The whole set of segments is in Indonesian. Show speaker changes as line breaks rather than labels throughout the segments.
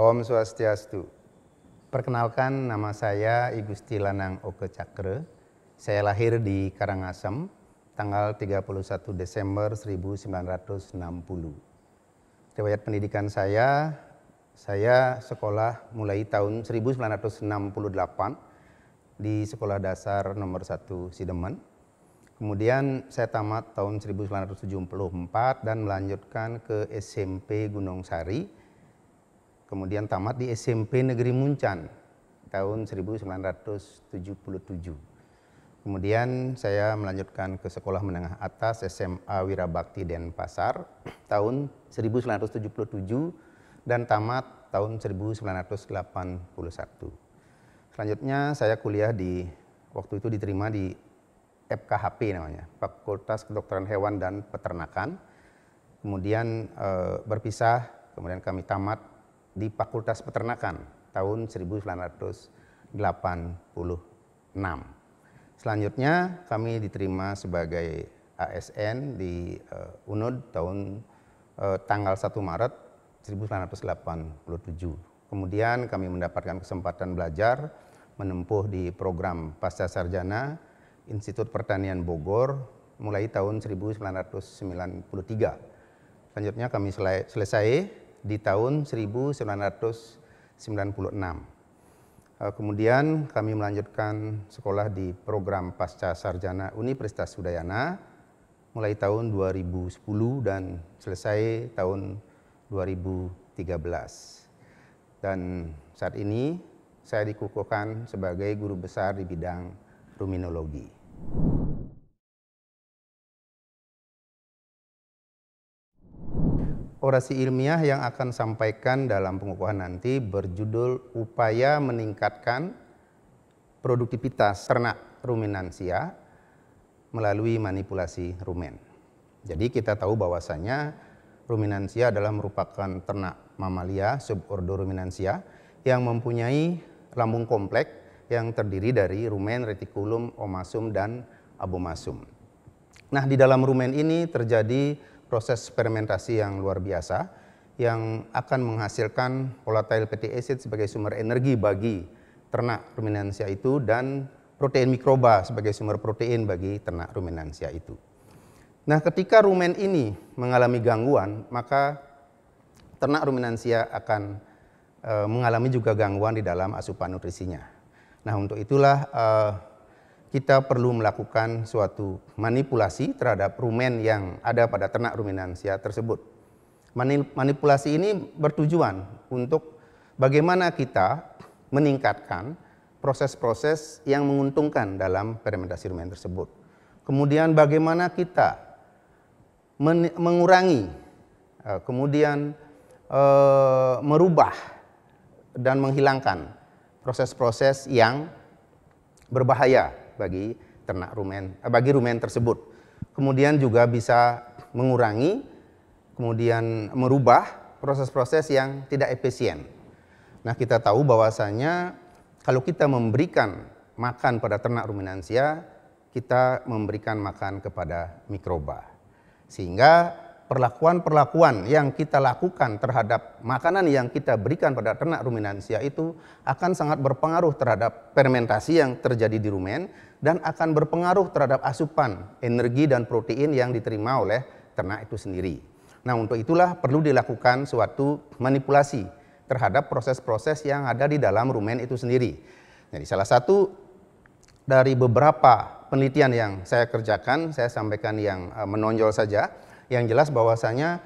Om Swastiastu. Perkenalkan nama saya Igusti Lanang Oke Cakre. Saya lahir di Karangasem tanggal 31 Desember 1960. Riwayat pendidikan saya, saya sekolah mulai tahun 1968 di Sekolah Dasar Nomor 1 Sidemen. Kemudian saya tamat tahun 1974 dan melanjutkan ke SMP Gunung Sari Kemudian tamat di SMP Negeri Muncan tahun 1977. Kemudian saya melanjutkan ke sekolah menengah atas SMA Wirabakti Denpasar tahun 1977 dan tamat tahun 1981. Selanjutnya saya kuliah di waktu itu diterima di FKHP namanya, Fakultas Kedokteran Hewan dan Peternakan. Kemudian eh, berpisah, kemudian kami tamat di Fakultas Peternakan tahun 1986. Selanjutnya kami diterima sebagai ASN di uh, UNUD tahun uh, tanggal 1 Maret 1987. Kemudian kami mendapatkan kesempatan belajar menempuh di program pasca sarjana Institut Pertanian Bogor mulai tahun 1993. Selanjutnya kami selesai di tahun 1996. Eh, kemudian kami melanjutkan sekolah di program Pasca Sarjana Universitas Udayana mulai tahun 2010 dan selesai tahun 2013. Dan saat ini saya dikukuhkan sebagai guru besar di bidang ruminologi. orasi ilmiah yang akan sampaikan dalam pengukuhan nanti berjudul upaya meningkatkan produktivitas ternak ruminansia melalui manipulasi rumen. Jadi kita tahu bahwasanya ruminansia adalah merupakan ternak mamalia subordo ruminansia yang mempunyai lambung kompleks yang terdiri dari rumen, retikulum, omasum, dan abomasum. Nah, di dalam rumen ini terjadi proses fermentasi yang luar biasa yang akan menghasilkan volatile fatty acid sebagai sumber energi bagi ternak ruminansia itu dan protein mikroba sebagai sumber protein bagi ternak ruminansia itu. Nah, ketika rumen ini mengalami gangguan, maka ternak ruminansia akan e, mengalami juga gangguan di dalam asupan nutrisinya. Nah, untuk itulah e, kita perlu melakukan suatu manipulasi terhadap rumen yang ada pada ternak ruminansia tersebut. Manipulasi ini bertujuan untuk bagaimana kita meningkatkan proses-proses yang menguntungkan dalam fermentasi rumen tersebut. Kemudian bagaimana kita mengurangi, eh, kemudian eh, merubah dan menghilangkan proses-proses yang berbahaya bagi ternak rumen, eh, bagi rumen tersebut. Kemudian juga bisa mengurangi, kemudian merubah proses-proses yang tidak efisien. Nah kita tahu bahwasanya kalau kita memberikan makan pada ternak ruminansia, kita memberikan makan kepada mikroba. Sehingga perlakuan-perlakuan yang kita lakukan terhadap makanan yang kita berikan pada ternak ruminansia itu akan sangat berpengaruh terhadap fermentasi yang terjadi di rumen dan akan berpengaruh terhadap asupan energi dan protein yang diterima oleh ternak itu sendiri. Nah, untuk itulah perlu dilakukan suatu manipulasi terhadap proses-proses yang ada di dalam rumen itu sendiri. Jadi salah satu dari beberapa penelitian yang saya kerjakan, saya sampaikan yang eh, menonjol saja yang jelas bahwasanya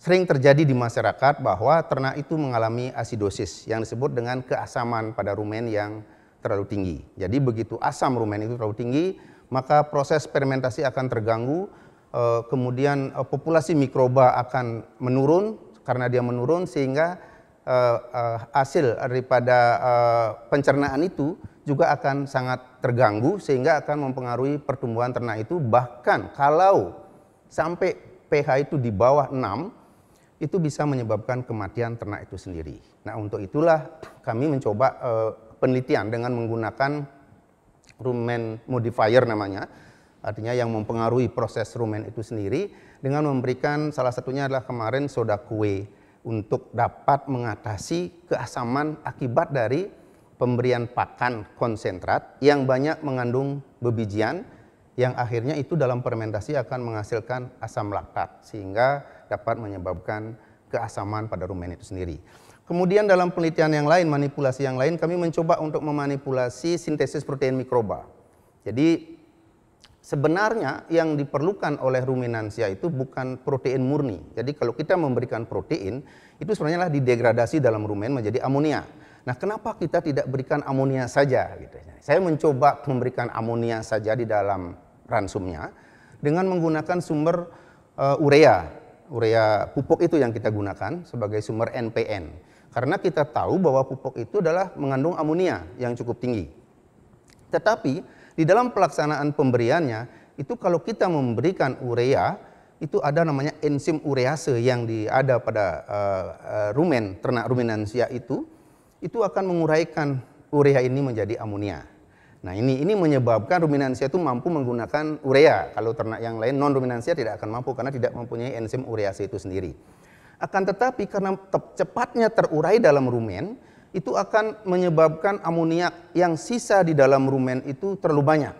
sering terjadi di masyarakat bahwa ternak itu mengalami asidosis yang disebut dengan keasaman pada rumen yang terlalu tinggi. Jadi begitu asam rumen itu terlalu tinggi, maka proses fermentasi akan terganggu, eh, kemudian eh, populasi mikroba akan menurun karena dia menurun sehingga eh, hasil daripada pencernaan itu juga akan sangat terganggu sehingga akan mempengaruhi pertumbuhan ternak itu bahkan kalau sampai pH itu di bawah 6 itu bisa menyebabkan kematian ternak itu sendiri. Nah, untuk itulah kami mencoba e, penelitian dengan menggunakan rumen modifier namanya. Artinya yang mempengaruhi proses rumen itu sendiri dengan memberikan salah satunya adalah kemarin soda kue untuk dapat mengatasi keasaman akibat dari pemberian pakan konsentrat yang banyak mengandung bebijian yang akhirnya itu dalam fermentasi akan menghasilkan asam laktat sehingga dapat menyebabkan keasaman pada rumen itu sendiri. Kemudian dalam penelitian yang lain, manipulasi yang lain, kami mencoba untuk memanipulasi sintesis protein mikroba. Jadi sebenarnya yang diperlukan oleh ruminansia itu bukan protein murni. Jadi kalau kita memberikan protein, itu sebenarnya lah didegradasi dalam rumen menjadi amonia. Nah, kenapa kita tidak berikan amonia saja? Gitu. Ya? Saya mencoba memberikan amonia saja di dalam ransumnya dengan menggunakan sumber uh, urea, urea pupuk itu yang kita gunakan sebagai sumber NPN. Karena kita tahu bahwa pupuk itu adalah mengandung amonia yang cukup tinggi. Tetapi di dalam pelaksanaan pemberiannya itu kalau kita memberikan urea itu ada namanya enzim urease yang di, ada pada uh, uh, rumen ternak ruminansia itu itu akan menguraikan urea ini menjadi amonia. Nah, ini ini menyebabkan ruminansia itu mampu menggunakan urea. Kalau ternak yang lain non ruminansia tidak akan mampu karena tidak mempunyai enzim urease itu sendiri. Akan tetapi karena cepatnya terurai dalam rumen, itu akan menyebabkan amonia yang sisa di dalam rumen itu terlalu banyak.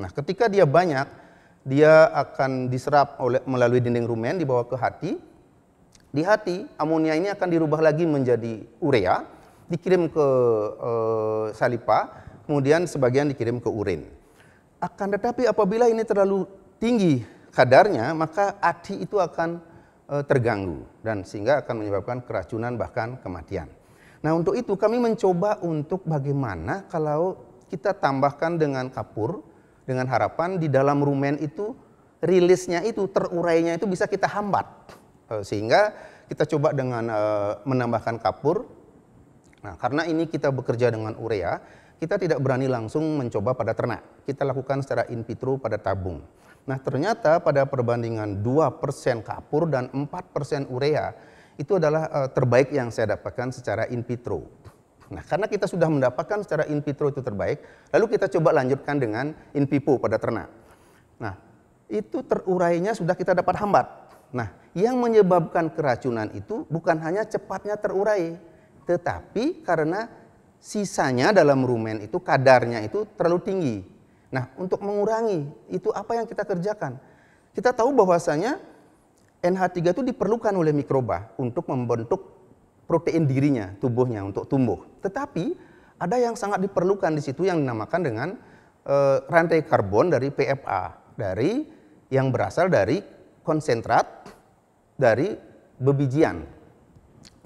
Nah, ketika dia banyak, dia akan diserap oleh melalui dinding rumen dibawa ke hati. Di hati, amonia ini akan dirubah lagi menjadi urea dikirim ke e, salipa, kemudian sebagian dikirim ke urin. Akan tetapi apabila ini terlalu tinggi kadarnya, maka ati itu akan e, terganggu dan sehingga akan menyebabkan keracunan bahkan kematian. Nah, untuk itu kami mencoba untuk bagaimana kalau kita tambahkan dengan kapur dengan harapan di dalam rumen itu rilisnya itu terurainya itu bisa kita hambat eh, sehingga kita coba dengan e, menambahkan kapur Nah, karena ini kita bekerja dengan urea, kita tidak berani langsung mencoba pada ternak. Kita lakukan secara in vitro pada tabung. Nah, ternyata pada perbandingan 2% kapur dan 4% urea, itu adalah uh, terbaik yang saya dapatkan secara in vitro. Nah, karena kita sudah mendapatkan secara in vitro itu terbaik, lalu kita coba lanjutkan dengan in vivo pada ternak. Nah, itu terurainya sudah kita dapat hambat. Nah, yang menyebabkan keracunan itu bukan hanya cepatnya terurai, tetapi karena sisanya dalam rumen itu kadarnya itu terlalu tinggi. Nah, untuk mengurangi itu apa yang kita kerjakan? Kita tahu bahwasanya NH3 itu diperlukan oleh mikroba untuk membentuk protein dirinya, tubuhnya untuk tumbuh. Tetapi ada yang sangat diperlukan di situ yang dinamakan dengan e, rantai karbon dari PFA, dari yang berasal dari konsentrat dari bebijian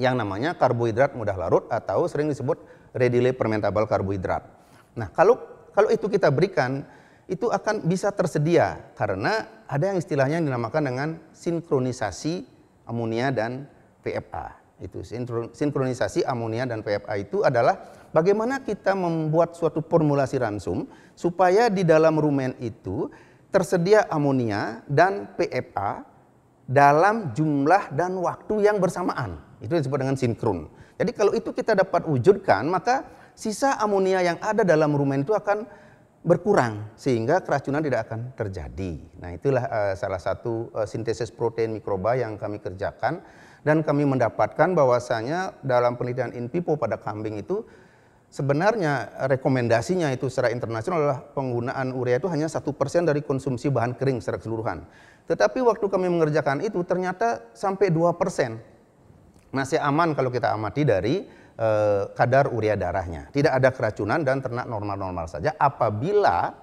yang namanya karbohidrat mudah larut atau sering disebut readily fermentable karbohidrat. Nah, kalau kalau itu kita berikan itu akan bisa tersedia karena ada yang istilahnya yang dinamakan dengan sinkronisasi amonia dan PFA. Itu sinkronisasi amonia dan PFA itu adalah bagaimana kita membuat suatu formulasi ransum supaya di dalam rumen itu tersedia amonia dan PFA dalam jumlah dan waktu yang bersamaan. Itu disebut dengan sinkron. Jadi kalau itu kita dapat wujudkan, maka sisa amonia yang ada dalam rumen itu akan berkurang sehingga keracunan tidak akan terjadi. Nah, itulah uh, salah satu uh, sintesis protein mikroba yang kami kerjakan dan kami mendapatkan bahwasanya dalam penelitian in vivo pada kambing itu sebenarnya rekomendasinya itu secara internasional adalah penggunaan urea itu hanya satu persen dari konsumsi bahan kering secara keseluruhan. Tetapi waktu kami mengerjakan itu ternyata sampai 2% masih aman kalau kita amati dari e, kadar urea darahnya. Tidak ada keracunan dan ternak normal-normal saja apabila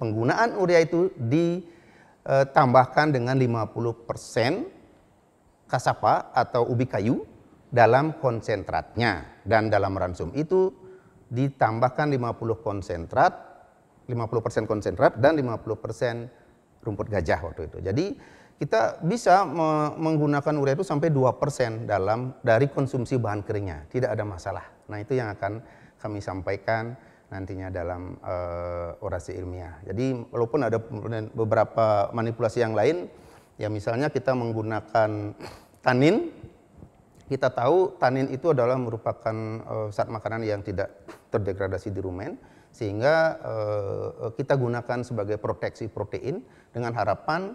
penggunaan urea itu ditambahkan eh, dengan 50% kasapa atau ubi kayu dalam konsentratnya dan dalam ransum itu ditambahkan 50 konsentrat 50% konsentrat dan 50% rumput gajah waktu itu. Jadi kita bisa me menggunakan urea itu sampai 2% dalam dari konsumsi bahan keringnya, tidak ada masalah. Nah, itu yang akan kami sampaikan nantinya dalam uh, orasi ilmiah. Jadi walaupun ada beberapa manipulasi yang lain, ya misalnya kita menggunakan tanin, kita tahu tanin itu adalah merupakan uh, zat makanan yang tidak terdegradasi di rumen sehingga uh, kita gunakan sebagai proteksi protein dengan harapan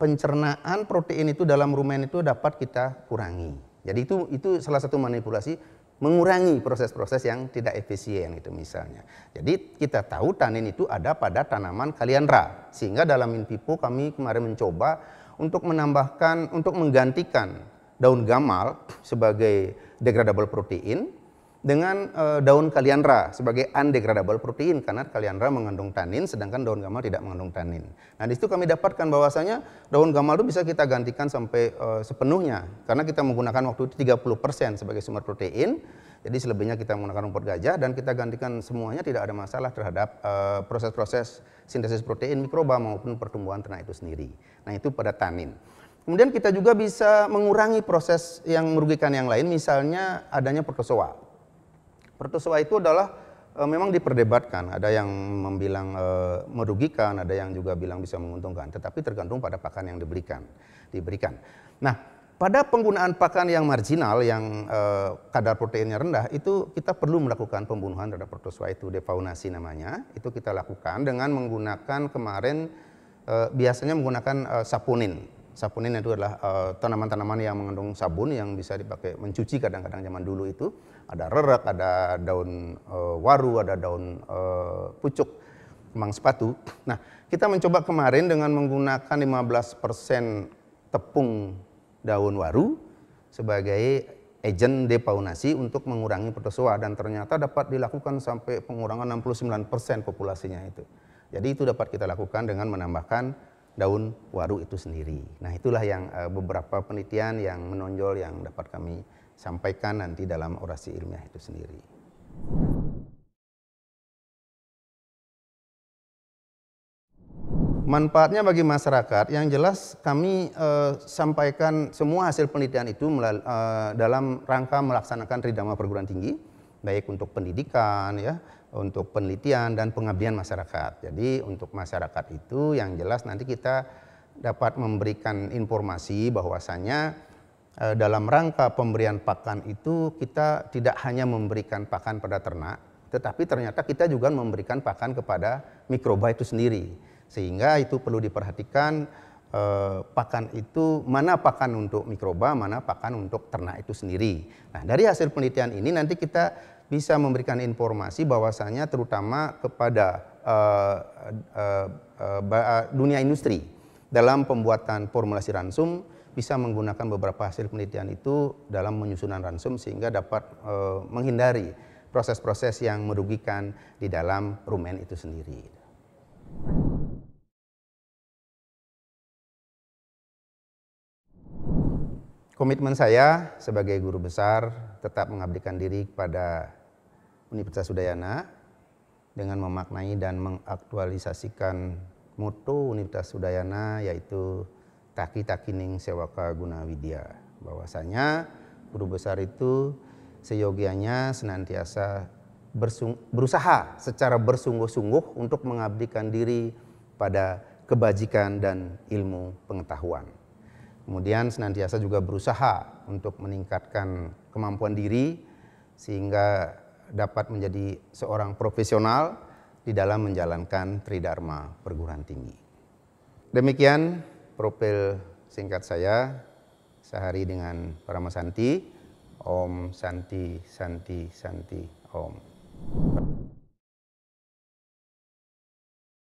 pencernaan protein itu dalam rumen itu dapat kita kurangi. Jadi itu itu salah satu manipulasi mengurangi proses-proses yang tidak efisien itu misalnya. Jadi kita tahu tanin itu ada pada tanaman kaliandra sehingga dalam in vivo kami kemarin mencoba untuk menambahkan untuk menggantikan daun gamal sebagai degradable protein dengan uh, daun kaliandra sebagai undegradable protein karena kaliandra mengandung tanin sedangkan daun gamal tidak mengandung tanin. Nah, di situ kami dapatkan bahwasanya daun gamal itu bisa kita gantikan sampai uh, sepenuhnya karena kita menggunakan waktu itu 30% sebagai sumber protein. Jadi selebihnya kita menggunakan rumput gajah dan kita gantikan semuanya tidak ada masalah terhadap eh, proses-proses sintesis protein mikroba maupun pertumbuhan ternak itu sendiri. Nah, itu pada tanin. Kemudian kita juga bisa mengurangi proses yang merugikan yang lain misalnya adanya protozoa. Pertuswa itu adalah e, memang diperdebatkan. Ada yang membilang e, merugikan, ada yang juga bilang bisa menguntungkan. Tetapi tergantung pada pakan yang diberikan. Diberikan. Nah, pada penggunaan pakan yang marginal, yang e, kadar proteinnya rendah, itu kita perlu melakukan pembunuhan terhadap protozoa itu defaunasi namanya. Itu kita lakukan dengan menggunakan kemarin e, biasanya menggunakan e, saponin ini itu adalah eh, tanaman-tanaman uh, yang mengandung sabun yang bisa dipakai mencuci kadang-kadang zaman dulu itu. Ada rerak, ada daun uh, waru, ada daun uh, pucuk, kemang sepatu. Nah, kita mencoba kemarin dengan menggunakan 15% tepung daun waru sebagai agen depaunasi untuk mengurangi protozoa dan ternyata dapat dilakukan sampai pengurangan 69% populasinya itu. Jadi itu dapat kita lakukan dengan menambahkan daun waru itu sendiri. Nah, itulah yang uh, beberapa penelitian yang menonjol yang dapat kami sampaikan nanti dalam orasi ilmiah itu sendiri. Manfaatnya bagi masyarakat yang jelas kami uh, sampaikan semua hasil penelitian itu uh, dalam rangka melaksanakan ridama perguruan tinggi baik untuk pendidikan ya untuk penelitian dan pengabdian masyarakat. Jadi untuk masyarakat itu yang jelas nanti kita dapat memberikan informasi bahwasanya eh, dalam rangka pemberian pakan itu kita tidak hanya memberikan pakan pada ternak, tetapi ternyata kita juga memberikan pakan kepada mikroba itu sendiri. Sehingga itu perlu diperhatikan eh, pakan itu mana pakan untuk mikroba, mana pakan untuk ternak itu sendiri. Nah, dari hasil penelitian ini nanti kita bisa memberikan informasi bahwasanya terutama kepada uh, uh, uh, dunia industri dalam pembuatan formulasi ransum bisa menggunakan beberapa hasil penelitian itu dalam menyusunan ransum sehingga dapat uh, menghindari proses-proses yang merugikan di dalam rumen itu sendiri. Komitmen saya sebagai guru besar tetap mengabdikan diri kepada Universitas Udayana dengan memaknai dan mengaktualisasikan moto Universitas Udayana yaitu Taki Takining Sewaka Widya. Bahwasanya guru besar itu seyogianya senantiasa berusaha secara bersungguh-sungguh untuk mengabdikan diri pada kebajikan dan ilmu pengetahuan. Kemudian senantiasa juga berusaha untuk meningkatkan kemampuan diri sehingga dapat menjadi seorang profesional di dalam menjalankan tridharma perguruan tinggi. Demikian profil singkat saya sehari dengan Parama Santi. Om Santi Santi Santi Om.